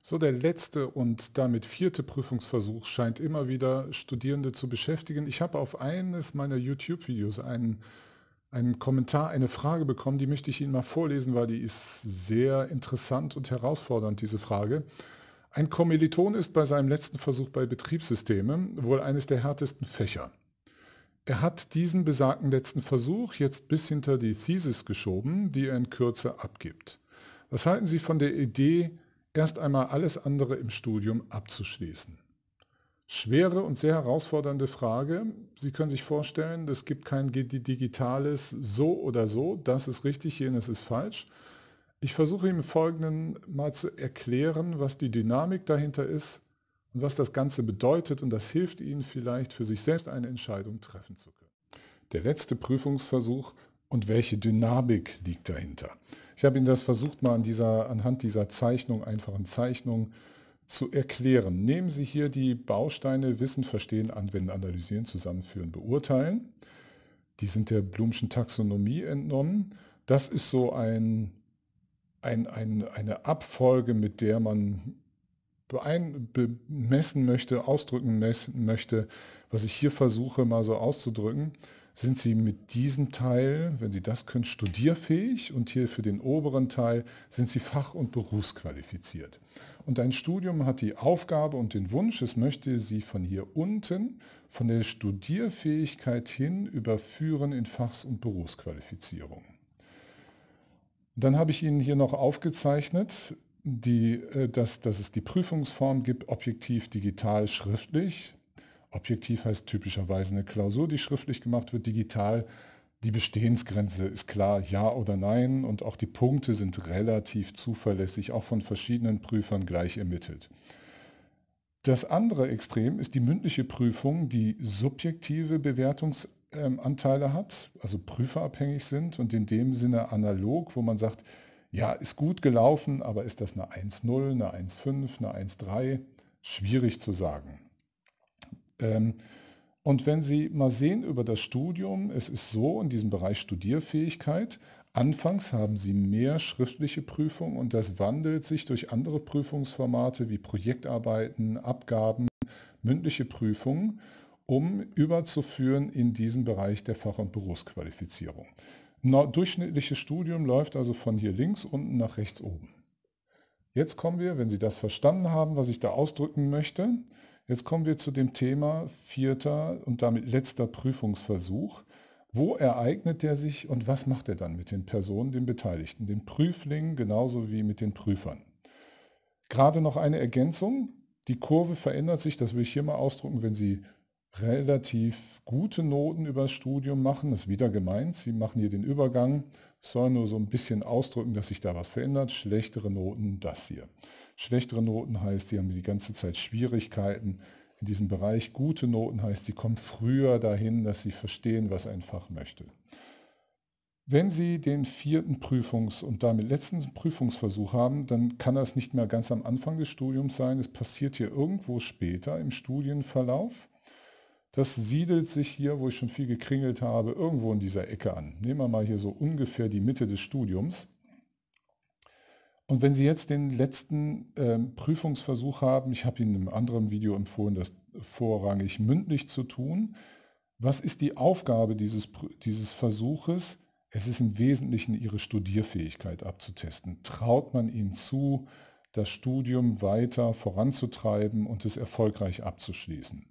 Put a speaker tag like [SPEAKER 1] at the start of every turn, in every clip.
[SPEAKER 1] So, der letzte und damit vierte Prüfungsversuch scheint immer wieder Studierende zu beschäftigen. Ich habe auf eines meiner YouTube-Videos einen, einen Kommentar, eine Frage bekommen, die möchte ich Ihnen mal vorlesen, weil die ist sehr interessant und herausfordernd, diese Frage. Ein Kommiliton ist bei seinem letzten Versuch bei Betriebssystemen wohl eines der härtesten Fächer. Er hat diesen besagten letzten Versuch jetzt bis hinter die Thesis geschoben, die er in Kürze abgibt. Was halten Sie von der Idee, erst einmal alles andere im Studium abzuschließen. Schwere und sehr herausfordernde Frage. Sie können sich vorstellen, es gibt kein digitales so oder so, das ist richtig, jenes ist falsch. Ich versuche im Folgenden mal zu erklären, was die Dynamik dahinter ist und was das Ganze bedeutet und das hilft Ihnen vielleicht für sich selbst eine Entscheidung treffen zu können. Der letzte Prüfungsversuch und welche Dynamik liegt dahinter. Ich habe Ihnen das versucht, mal an dieser, anhand dieser Zeichnung, einfachen Zeichnung zu erklären. Nehmen Sie hier die Bausteine Wissen, Verstehen, Anwenden, Analysieren, Zusammenführen, Beurteilen. Die sind der Blumschen Taxonomie entnommen. Das ist so ein, ein, ein eine Abfolge, mit der man bemessen möchte, ausdrücken möchte, was ich hier versuche mal so auszudrücken sind Sie mit diesem Teil, wenn Sie das können, studierfähig und hier für den oberen Teil sind Sie fach- und berufsqualifiziert. Und ein Studium hat die Aufgabe und den Wunsch, es möchte Sie von hier unten, von der Studierfähigkeit hin überführen in Fachs- und Berufsqualifizierung. Dann habe ich Ihnen hier noch aufgezeichnet, die, äh, dass, dass es die Prüfungsform gibt, objektiv, digital, schriftlich. Objektiv heißt typischerweise eine Klausur, die schriftlich gemacht wird, digital. Die Bestehensgrenze ist klar, ja oder nein, und auch die Punkte sind relativ zuverlässig, auch von verschiedenen Prüfern gleich ermittelt. Das andere Extrem ist die mündliche Prüfung, die subjektive Bewertungsanteile hat, also prüferabhängig sind und in dem Sinne analog, wo man sagt, ja, ist gut gelaufen, aber ist das eine 1.0, eine 1.5, eine 1.3? Schwierig zu sagen. Ähm, und wenn Sie mal sehen über das Studium, es ist so in diesem Bereich Studierfähigkeit, anfangs haben Sie mehr schriftliche Prüfungen und das wandelt sich durch andere Prüfungsformate wie Projektarbeiten, Abgaben, mündliche Prüfungen, um überzuführen in diesen Bereich der Fach- und Berufsqualifizierung. durchschnittliches Studium läuft also von hier links unten nach rechts oben. Jetzt kommen wir, wenn Sie das verstanden haben, was ich da ausdrücken möchte, Jetzt kommen wir zu dem Thema vierter und damit letzter Prüfungsversuch. Wo ereignet der sich und was macht er dann mit den Personen, den Beteiligten, den Prüflingen genauso wie mit den Prüfern? Gerade noch eine Ergänzung. Die Kurve verändert sich, das will ich hier mal ausdrücken, wenn Sie relativ gute Noten übers Studium machen. Das ist wieder gemeint, Sie machen hier den Übergang. Ich soll nur so ein bisschen ausdrücken, dass sich da was verändert. Schlechtere Noten, das hier. Schlechtere Noten heißt, die haben die ganze Zeit Schwierigkeiten in diesem Bereich. Gute Noten heißt, sie kommen früher dahin, dass sie verstehen, was ein Fach möchte. Wenn Sie den vierten Prüfungs- und damit letzten Prüfungsversuch haben, dann kann das nicht mehr ganz am Anfang des Studiums sein. Es passiert hier irgendwo später im Studienverlauf. Das siedelt sich hier, wo ich schon viel gekringelt habe, irgendwo in dieser Ecke an. Nehmen wir mal hier so ungefähr die Mitte des Studiums. Und wenn Sie jetzt den letzten ähm, Prüfungsversuch haben, ich habe Ihnen in einem anderen Video empfohlen, das vorrangig mündlich zu tun, was ist die Aufgabe dieses, dieses Versuches? Es ist im Wesentlichen Ihre Studierfähigkeit abzutesten. Traut man Ihnen zu, das Studium weiter voranzutreiben und es erfolgreich abzuschließen?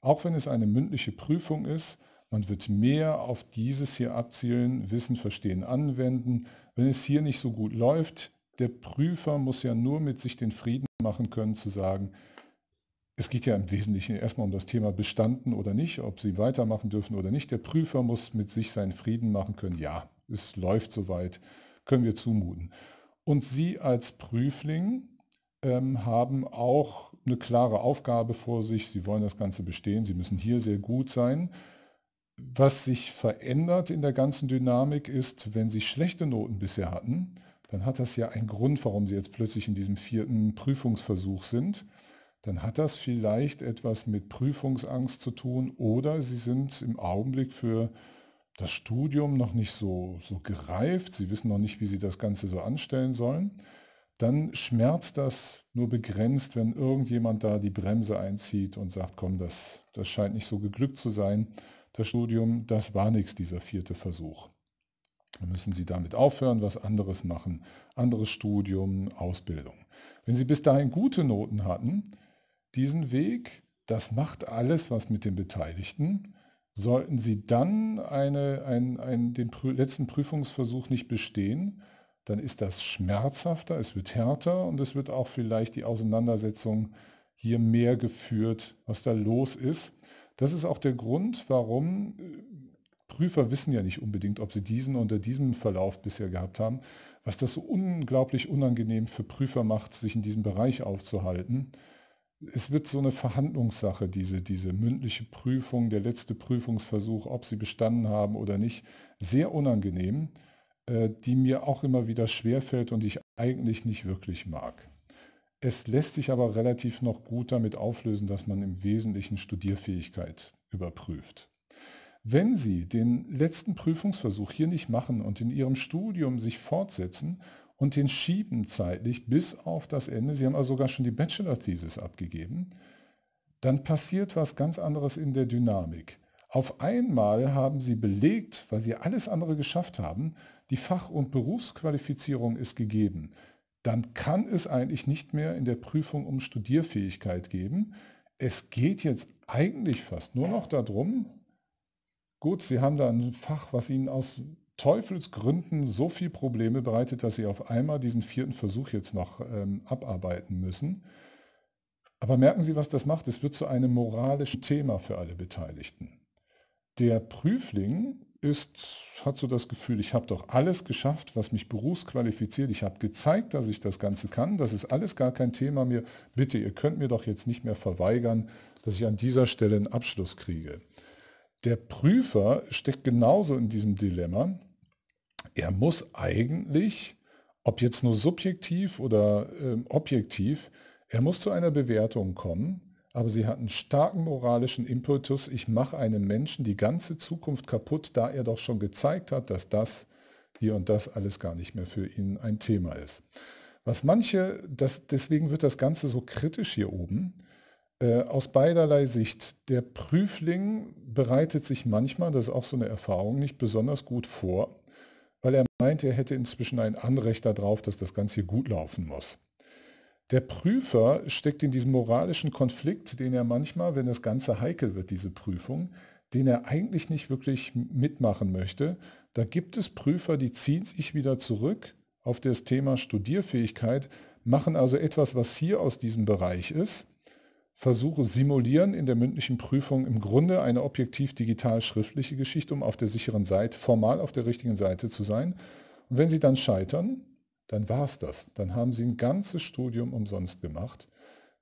[SPEAKER 1] Auch wenn es eine mündliche Prüfung ist, man wird mehr auf dieses hier abzielen, Wissen, Verstehen, Anwenden. Wenn es hier nicht so gut läuft, der Prüfer muss ja nur mit sich den Frieden machen können, zu sagen, es geht ja im Wesentlichen erstmal um das Thema bestanden oder nicht, ob sie weitermachen dürfen oder nicht. Der Prüfer muss mit sich seinen Frieden machen können. Ja, es läuft soweit, können wir zumuten. Und Sie als Prüfling ähm, haben auch eine klare Aufgabe vor sich. Sie wollen das Ganze bestehen. Sie müssen hier sehr gut sein. Was sich verändert in der ganzen Dynamik ist, wenn Sie schlechte Noten bisher hatten, dann hat das ja einen Grund, warum Sie jetzt plötzlich in diesem vierten Prüfungsversuch sind. Dann hat das vielleicht etwas mit Prüfungsangst zu tun oder Sie sind im Augenblick für das Studium noch nicht so, so gereift, Sie wissen noch nicht, wie Sie das Ganze so anstellen sollen. Dann schmerzt das nur begrenzt, wenn irgendjemand da die Bremse einzieht und sagt, komm, das, das scheint nicht so geglückt zu sein. Das Studium, das war nichts, dieser vierte Versuch. Dann müssen Sie damit aufhören, was anderes machen, anderes Studium, Ausbildung. Wenn Sie bis dahin gute Noten hatten, diesen Weg, das macht alles, was mit den Beteiligten, sollten Sie dann eine, ein, ein, den letzten Prüfungsversuch nicht bestehen, dann ist das schmerzhafter, es wird härter und es wird auch vielleicht die Auseinandersetzung hier mehr geführt, was da los ist. Das ist auch der Grund, warum äh, Prüfer wissen ja nicht unbedingt, ob sie diesen oder diesen Verlauf bisher gehabt haben, was das so unglaublich unangenehm für Prüfer macht, sich in diesem Bereich aufzuhalten. Es wird so eine Verhandlungssache, diese, diese mündliche Prüfung, der letzte Prüfungsversuch, ob sie bestanden haben oder nicht, sehr unangenehm, äh, die mir auch immer wieder schwerfällt und ich eigentlich nicht wirklich mag. Es lässt sich aber relativ noch gut damit auflösen, dass man im Wesentlichen Studierfähigkeit überprüft. Wenn Sie den letzten Prüfungsversuch hier nicht machen und in Ihrem Studium sich fortsetzen und den schieben zeitlich bis auf das Ende, Sie haben also sogar schon die Bachelor-Thesis abgegeben, dann passiert was ganz anderes in der Dynamik. Auf einmal haben Sie belegt, weil Sie alles andere geschafft haben, die Fach- und Berufsqualifizierung ist gegeben. Dann kann es eigentlich nicht mehr in der Prüfung um Studierfähigkeit geben. Es geht jetzt eigentlich fast nur noch darum, Gut, Sie haben da ein Fach, was Ihnen aus Teufelsgründen so viel Probleme bereitet, dass Sie auf einmal diesen vierten Versuch jetzt noch ähm, abarbeiten müssen. Aber merken Sie, was das macht? Es wird zu einem moralischen Thema für alle Beteiligten. Der Prüfling ist, hat so das Gefühl, ich habe doch alles geschafft, was mich berufsqualifiziert. Ich habe gezeigt, dass ich das Ganze kann. Das ist alles gar kein Thema mehr. Bitte, ihr könnt mir doch jetzt nicht mehr verweigern, dass ich an dieser Stelle einen Abschluss kriege der Prüfer steckt genauso in diesem Dilemma. Er muss eigentlich, ob jetzt nur subjektiv oder äh, objektiv, er muss zu einer Bewertung kommen, aber sie hat einen starken moralischen Impetus, ich mache einem Menschen die ganze Zukunft kaputt, da er doch schon gezeigt hat, dass das hier und das alles gar nicht mehr für ihn ein Thema ist. Was manche, das, deswegen wird das Ganze so kritisch hier oben, äh, aus beiderlei Sicht. Der Prüfling bereitet sich manchmal, das ist auch so eine Erfahrung, nicht besonders gut vor, weil er meint, er hätte inzwischen ein Anrecht darauf, dass das Ganze hier gut laufen muss. Der Prüfer steckt in diesem moralischen Konflikt, den er manchmal, wenn das Ganze heikel wird, diese Prüfung, den er eigentlich nicht wirklich mitmachen möchte. Da gibt es Prüfer, die ziehen sich wieder zurück auf das Thema Studierfähigkeit, machen also etwas, was hier aus diesem Bereich ist, Versuche simulieren in der mündlichen Prüfung im Grunde eine objektiv digital schriftliche Geschichte, um auf der sicheren Seite, formal auf der richtigen Seite zu sein. Und wenn Sie dann scheitern, dann war es das. Dann haben Sie ein ganzes Studium umsonst gemacht.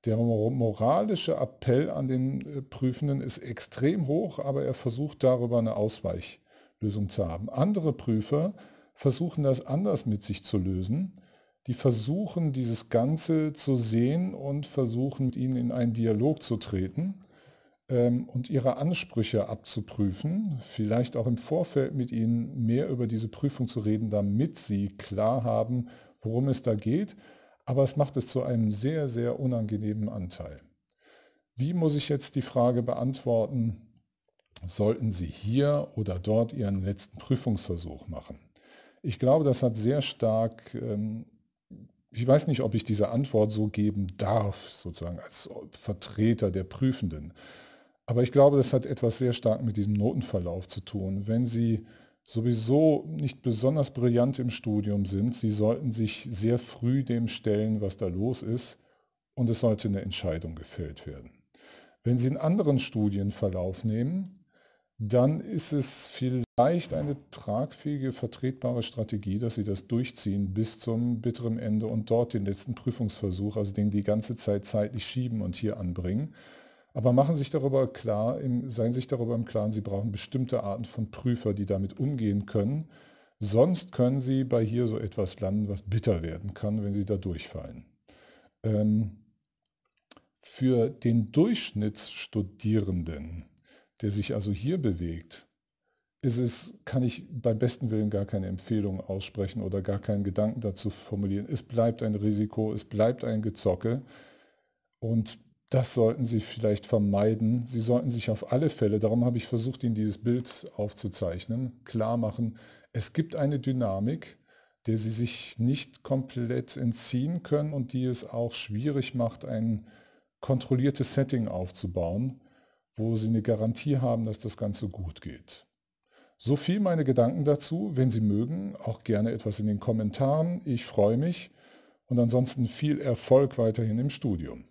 [SPEAKER 1] Der moralische Appell an den äh, Prüfenden ist extrem hoch, aber er versucht darüber eine Ausweichlösung zu haben. Andere Prüfer versuchen das anders mit sich zu lösen die versuchen, dieses Ganze zu sehen und versuchen, mit ihnen in einen Dialog zu treten ähm, und ihre Ansprüche abzuprüfen, vielleicht auch im Vorfeld mit ihnen mehr über diese Prüfung zu reden, damit sie klar haben, worum es da geht. Aber es macht es zu einem sehr, sehr unangenehmen Anteil. Wie muss ich jetzt die Frage beantworten, sollten Sie hier oder dort Ihren letzten Prüfungsversuch machen? Ich glaube, das hat sehr stark ähm, ich weiß nicht, ob ich diese Antwort so geben darf, sozusagen als Vertreter der Prüfenden. Aber ich glaube, das hat etwas sehr stark mit diesem Notenverlauf zu tun. Wenn Sie sowieso nicht besonders brillant im Studium sind, Sie sollten sich sehr früh dem stellen, was da los ist, und es sollte eine Entscheidung gefällt werden. Wenn Sie einen anderen Studienverlauf nehmen, dann ist es viel vielleicht eine tragfähige, vertretbare Strategie, dass sie das durchziehen bis zum bitteren Ende und dort den letzten Prüfungsversuch, also den die ganze Zeit zeitlich schieben und hier anbringen. Aber machen sich darüber klar, im, seien sich darüber im Klaren, sie brauchen bestimmte Arten von Prüfer, die damit umgehen können. Sonst können sie bei hier so etwas landen, was bitter werden kann, wenn sie da durchfallen. Ähm, für den Durchschnittsstudierenden, der sich also hier bewegt, ist es, kann ich beim besten Willen gar keine Empfehlung aussprechen oder gar keinen Gedanken dazu formulieren. Es bleibt ein Risiko, es bleibt ein Gezocke. Und das sollten Sie vielleicht vermeiden. Sie sollten sich auf alle Fälle, darum habe ich versucht, Ihnen dieses Bild aufzuzeichnen, klar machen, es gibt eine Dynamik, der Sie sich nicht komplett entziehen können und die es auch schwierig macht, ein kontrolliertes Setting aufzubauen, wo Sie eine Garantie haben, dass das Ganze gut geht. So viel meine Gedanken dazu. Wenn Sie mögen, auch gerne etwas in den Kommentaren. Ich freue mich und ansonsten viel Erfolg weiterhin im Studium.